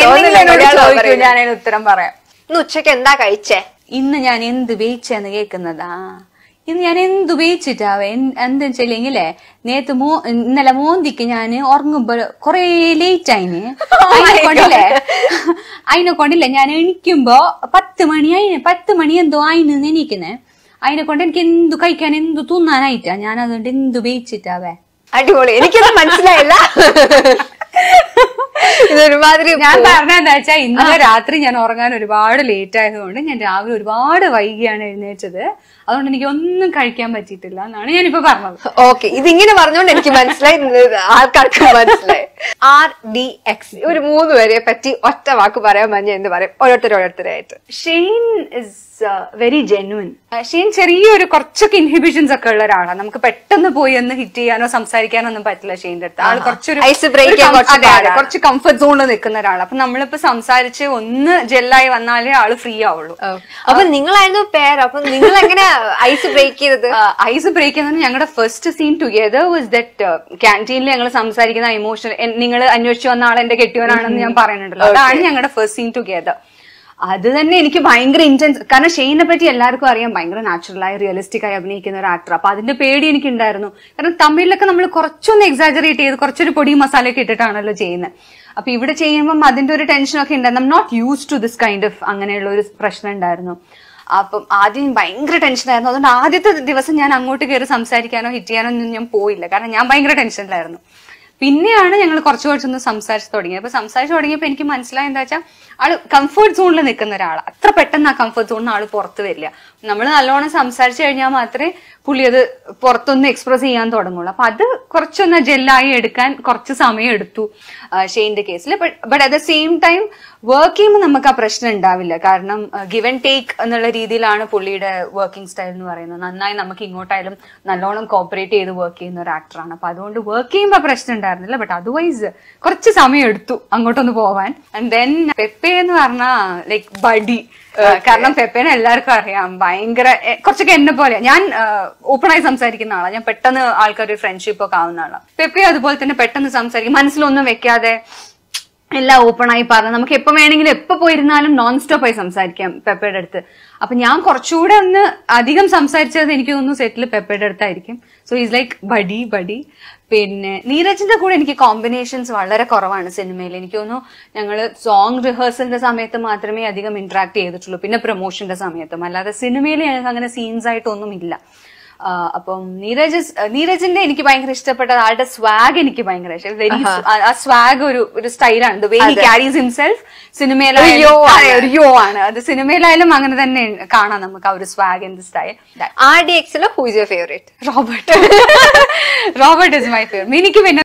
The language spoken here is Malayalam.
എന്തെങ്കിലും ഞാൻ ഉത്തരം പറയാം ഇന്ന് ഉച്ചക്ക് എന്താ കഴിച്ചേ ഇന്ന് ഞാൻ എന്ത് ഉപയോഗിച്ചെന്ന് കേൾക്കുന്നതാ ഇന്ന് ഞാൻ എന്ത് ഉപയോഗിച്ചിട്ടാവേ എന്താ വെച്ചില്ലെങ്കിലേ നേത്ത് മോ ഇന്നലെ മോന്തിക്ക് ഞാൻ ഉറങ്ങുമ്പോ കൊറേ ലേറ്റ് ആയിന് oh അതിനെ കൊണ്ടില്ലേ അതിനെ കൊണ്ടില്ലേ ഞാൻ എണിക്കുമ്പോ പത്ത് മണി അതിന് പത്ത് മണി എന്തോ ആയിന് എണീക്കുന്നെ അതിനെ കൊണ്ട് എനിക്ക് എന്ത് കഴിക്കാൻ എന്ത് തിന്നാനായിട്ടാ ഞാൻ അതുകൊണ്ട് എന്ത് ഉപയോഗിച്ചിട്ടാവേ അടിപൊളി എനിക്കത് മനസ്സിലായില്ല ഇതൊരുമാതിരി ഞാൻ എന്താ വെച്ചാൽ ഇന്നലെ രാത്രി ഞാൻ ഉറങ്ങാൻ ഒരുപാട് ലേറ്റ് ആയതുകൊണ്ട് ഞാൻ രാവിലെ ഒരുപാട് വൈകിയാണ് എഴുന്നേറ്റത് അതുകൊണ്ട് എനിക്ക് ഒന്നും കഴിക്കാൻ പറ്റിയിട്ടില്ല എന്നാണ് ഞാനിപ്പോ പറഞ്ഞത് ഓക്കെ ഇതിങ്ങനെ പറഞ്ഞുകൊണ്ട് എനിക്ക് മനസ്സിലായി ആൾക്കാർക്ക് മനസ്സിലായി ആർ ഡി എക്സ് ഒരു മൂന്ന് പേരെ പറ്റി ഒറ്റ വാക്ക് പറയാൻ മഞ്ഞ എന്ന് പറയും ഓരോരുത്തർ ഓരോരുത്തരായിട്ട് Shane is very genuine Shane ചെറിയൊരു കുറച്ചൊക്കെ ഇൻഹിബിഷൻസ് ഒക്കെ ഉള്ള ഒരാളാണ് നമുക്ക് പെട്ടെന്ന് പോയി ഒന്ന് ഹിറ്റ് ചെയ്യാനോ സംസാരിക്കാനോ ഒന്നും പറ്റില്ല ഷെയ്ൻ്റെ അടുത്ത് ആൾ കുറച്ചൊരു ഐസ് ബ്രേക്ക് കുറച്ച് കംഫർട്ട് സോണിൽ നിൽക്കുന്ന ഒരാളാണ് അപ്പൊ നമ്മളിപ്പോ സംസാരിച്ച് ഒന്ന് ജെല്ലായി വന്നാലേ ആള് ഫ്രീ ആവുള്ളൂ അപ്പൊ നിങ്ങളായിരുന്നു പേര് അപ്പൊ നിങ്ങൾ എങ്ങനെ ഐസ് ബ്രേക്ക് ചെയ്തത് ഐസ് ബ്രേക്ക് ചെയ്യുന്നത് ഞങ്ങളുടെ first scene together was that ക്യാൻറ്റീനിൽ ഞങ്ങൾ സംസാരിക്കുന്ന ഇമോഷണൽ നിങ്ങൾ അന്വേഷിച്ചു വന്ന ആൾ എന്റെ കെട്ടിയവനാണെന്ന് ഞാൻ പറയുന്നുണ്ടല്ലോ അതാണ് ഞങ്ങളുടെ ഫസ്റ്റ് സീൻ ടുഗെദർ അത് തന്നെ എനിക്ക് ഭയങ്കര ഇന്റൻസ് കാരണം ഷെയ്നെ പറ്റി എല്ലാവർക്കും അറിയാം ഭയങ്കര നാച്ചുറലായി റിയലിസ്റ്റിക് ആയി അഭിനയിക്കുന്ന ഒരു ആക്ടർ അപ്പൊ അതിന്റെ പേടി എനിക്കുണ്ടായിരുന്നു കാരണം തമിഴിലൊക്കെ നമ്മൾ കുറച്ചൊന്ന് എക്സാജറേറ്റ് ചെയ്ത് കുറച്ചൊരു പൊടി മസാല ഒക്കെ ഇട്ടിട്ടാണല്ലോ ചെയ്യുന്നത് അപ്പൊ ഇവിടെ ചെയ്യുമ്പം അതിന്റെ ഒരു ടെൻഷൻ ടെൻഷനൊക്കെ ഉണ്ടായിരുന്നു not used to this kind of അങ്ങനെയുള്ള ഒരു പ്രശ്നം ഉണ്ടായിരുന്നു അപ്പം ആദ്യം ഭയങ്കര ആയിരുന്നു അതുകൊണ്ട് ആദ്യത്തെ ദിവസം ഞാൻ അങ്ങോട്ട് കയറി സംസാരിക്കാനോ ഹിറ്റ് ചെയ്യാനോ ഒന്നും ഞാൻ പോയില്ല കാരണം ഞാൻ ഭയങ്കര ടെൻഷനിലായിരുന്നു പിന്നെയാണ് ഞങ്ങൾ കുറച്ച് കുറച്ചൊന്ന് സംസാരിച്ച് തുടങ്ങിയത് അപ്പൊ സംസാരിച്ച് തുടങ്ങിയപ്പോ എനിക്ക് മനസ്സിലായ എന്താ വെച്ചാൽ ആള് കംഫർട്ട് സോണിൽ നിൽക്കുന്ന ഒരാളാണ് അത്ര പെട്ടെന്ന് ആ കംഫർട്ട് സോണിൽ നിന്ന് ആള് പുറത്ത് വരില്ല നമ്മൾ നല്ലോണം സംസാരിച്ചു കഴിഞ്ഞാൽ മാത്രമേ പുള്ളി അത് പുറത്തൊന്ന് എക്സ്പ്രസ് ചെയ്യാൻ തുടങ്ങുള്ളൂ അപ്പൊ അത് കുറച്ചൊന്ന് ജെല്ലായി എടുക്കാൻ കുറച്ച് സമയം എടുത്തു ഷെയിന്റെ കേസിൽ but at the same time work ചെയ്യുമ്പോൾ നമുക്ക് ആ പ്രശ്നം ഉണ്ടാവില്ല കാരണം ഗിവ് ആൻഡ് ടേക്ക് എന്നുള്ള രീതിയിലാണ് പുള്ളിയുടെ വർക്കിംഗ് സ്റ്റൈൽ എന്ന് പറയുന്നത് നന്നായി നമുക്ക് ഇങ്ങോട്ടായാലും നല്ലോണം കോപ്പറേറ്റ് ചെയ്ത് വർക്ക് ചെയ്യുന്ന ഒരു ആക്ടറാണ് അപ്പൊ അതുകൊണ്ട് വർക്ക് ചെയ്യുമ്പോൾ പ്രശ്നം ഉണ്ടായിരുന്നില്ല ബട്ട് അതർവൈസ് കുറച്ച് സമയം എടുത്തു അങ്ങോട്ടൊന്ന് പോവാൻ ആൻഡ് ദെൻ പെപ്പെ എന്ന് പറഞ്ഞാൽ ലൈക് ബഡി കാരണം പെപ്പേനെ എല്ലാവർക്കും അറിയാം ഭയങ്കര കുറച്ചൊക്കെ എന്നെ പോലെ ഞാൻ ഓപ്പണായി സംസാരിക്കുന്ന ആളാണ് ഞാൻ പെട്ടെന്ന് ആൾക്കാർ ഒരു ഫ്രണ്ട്ഷിപ്പ് ഒക്കെ ആവുന്ന ആളാണ് പെപ്പയും അതുപോലെ തന്നെ പെട്ടെന്ന് സംസാരിക്കും മനസ്സിലൊന്നും വെക്കാതെ എല്ലാം ഓപ്പണായി പറഞ്ഞു നമുക്ക് എപ്പോൾ വേണമെങ്കിലും എപ്പോൾ പോയിരുന്നാലും നോൺ സ്റ്റോപ്പായി സംസാരിക്കാം പെപ്പയുടെ അടുത്ത് അപ്പൊ ഞാൻ കുറച്ചുകൂടെ ഒന്ന് അധികം സംസാരിച്ചത് എനിക്ക് തോന്നുന്നു സെറ്റിൽ പെപ്പയുടെ അടുത്തായിരിക്കും so is like buddy buddy പിന്നെ നീരജിന്റെ കൂടെ എനിക്ക് കോമ്പിനേഷൻസ് വളരെ കുറവാണ് സിനിമയിൽ എനിക്ക് തോന്നുന്നു ഞങ്ങൾ സോങ് റിഹേഴ്സലിന്റെ സമയത്ത് മാത്രമേ അധികം ഇന്ററാക്ട് ചെയ്തിട്ടുള്ളൂ പിന്നെ പ്രൊമോഷന്റെ സമയത്തും അല്ലാതെ സിനിമയിൽ ഞങ്ങൾക്ക് അങ്ങനെ സീൻസ് ആയിട്ടൊന്നും ഇല്ല അപ്പം നീരജ് നീരജിന്റെ എനിക്ക് ഭയങ്കര ഇഷ്ടപ്പെട്ട ആളുടെ സ്വാഗ് എനിക്ക് ഭയങ്കര വെരി ആ സ്വാഗ് ഒരു ഒരു സ്റ്റൈലാണ് വേ ക്യാരീസ് ഹിംസെൽഫ് സിനിമയിലായാലും ആണ് അത് സിനിമയിലായാലും അങ്ങനെ തന്നെ കാണാം നമുക്ക് ആ ഒരു swag in the style R D എക്സിലോ who's your favourite Robert Robert is my favourite എനിക്ക് പിന്നെ